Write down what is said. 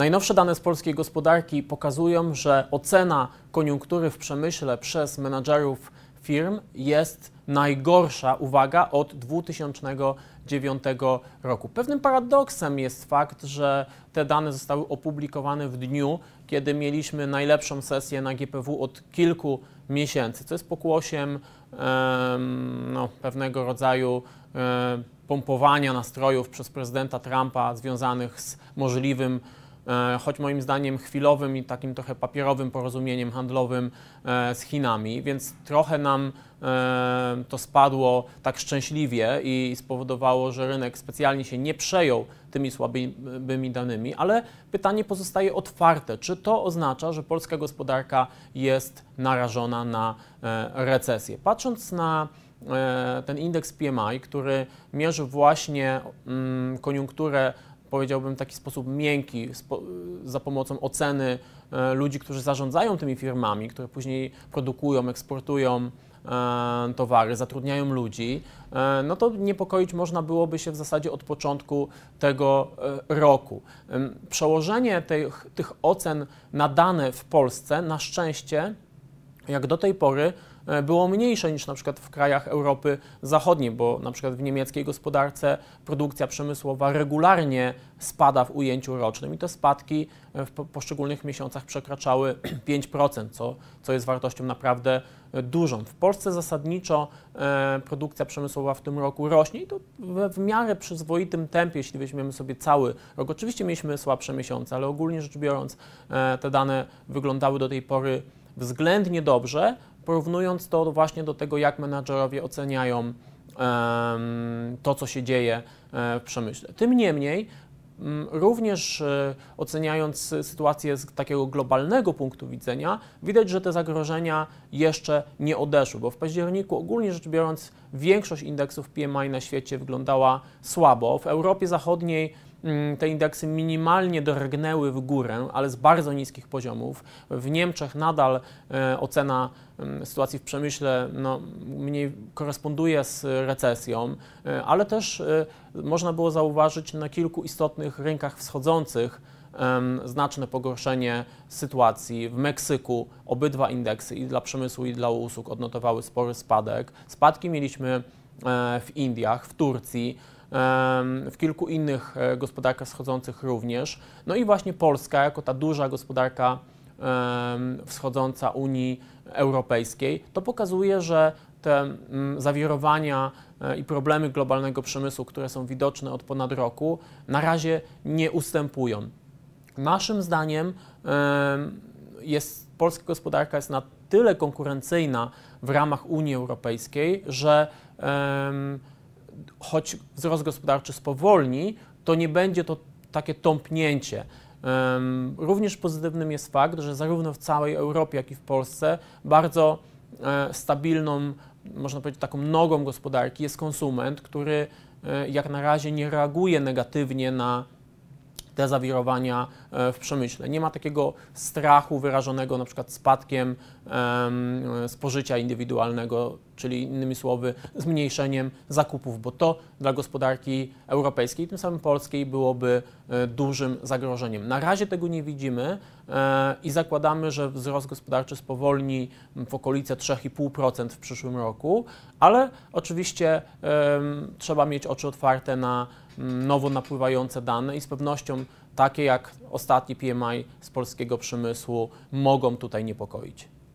Najnowsze dane z polskiej gospodarki pokazują, że ocena koniunktury w przemyśle przez menadżerów firm jest najgorsza, uwaga, od 2009 roku. Pewnym paradoksem jest fakt, że te dane zostały opublikowane w dniu, kiedy mieliśmy najlepszą sesję na GPW od kilku miesięcy, co jest pokłosiem no, pewnego rodzaju e, pompowania nastrojów przez prezydenta Trumpa związanych z możliwym E, choć moim zdaniem chwilowym i takim trochę papierowym porozumieniem handlowym e, z Chinami, więc trochę nam e, to spadło tak szczęśliwie i spowodowało, że rynek specjalnie się nie przejął tymi słabymi danymi, ale pytanie pozostaje otwarte. Czy to oznacza, że polska gospodarka jest narażona na recesję? Patrząc na ten indeks PMI, który mierzy właśnie mm, koniunkturę powiedziałbym, taki sposób miękki, za pomocą oceny e, ludzi, którzy zarządzają tymi firmami, które później produkują, eksportują e, towary, zatrudniają ludzi, e, no to niepokoić można byłoby się w zasadzie od początku tego roku. Przełożenie tych, tych ocen na dane w Polsce na szczęście jak do tej pory E, było mniejsze niż na przykład w krajach Europy Zachodniej, bo na przykład w niemieckiej gospodarce produkcja przemysłowa regularnie spada w ujęciu rocznym i te spadki e, w poszczególnych miesiącach przekraczały 5%, co, co jest wartością naprawdę e, dużą. W Polsce zasadniczo produkcja przemysłowa w tym roku rośnie i to w, w miarę przyzwoitym tempie, jeśli weźmiemy sobie cały rok. Oczywiście mieliśmy słabsze miesiące, ale ogólnie rzecz biorąc te dane wyglądały do tej pory względnie dobrze, porównując to właśnie do tego, jak menadżerowie oceniają to, co się dzieje e, w przemyśle. Tym niemniej, Również e, oceniając sytuację z takiego globalnego punktu widzenia, widać, że te zagrożenia jeszcze nie odeszły, bo w październiku ogólnie rzecz biorąc większość indeksów PMI na świecie wyglądała słabo. W Europie Zachodniej Mm, te indeksy minimalnie drgnęły w górę, ale z bardzo niskich poziomów. W Niemczech nadal e, ocena mm, sytuacji w przemyśle no, mniej koresponduje z recesją, e, ale też e, można było zauważyć na kilku istotnych rynkach wschodzących znaczne pogorszenie sytuacji. W Meksyku obydwa indeksy i dla przemysłu i dla usług odnotowały spory spadek. Spadki mieliśmy E, w Indiach, w Turcji, e, w kilku innych e, gospodarkach wschodzących również. No i właśnie Polska, jako ta duża gospodarka wschodząca Unii Europejskiej, to pokazuje, że te zawirowania i problemy globalnego przemysłu, które są widoczne od ponad roku, na razie nie ustępują. Naszym zdaniem jest, polska gospodarka jest na tyle konkurencyjna w ramach Unii Europejskiej, że um, choć wzrost gospodarczy spowolni, to nie będzie to takie tąpnięcie. Um, również pozytywnym jest fakt, że zarówno w całej Europie, jak i w Polsce bardzo e, stabilną, można powiedzieć, taką nogą gospodarki jest konsument, który e, jak na razie nie reaguje negatywnie na te zawirowania e, w przemyśle. Nie ma takiego strachu wyrażonego na przykład spadkiem spożycia indywidualnego, czyli innymi słowy zmniejszeniem zakupów, bo to dla gospodarki europejskiej, tym samym polskiej, byłoby e, dużym zagrożeniem. Na razie tego nie widzimy e, i zakładamy, że wzrost gospodarczy spowolni w okolice 3,5% w przyszłym roku, ale oczywiście trzeba mieć oczy otwarte na nowo napływające dane i z pewnością takie jak ostatni PMI z polskiego przemysłu mogą tutaj niepokoić.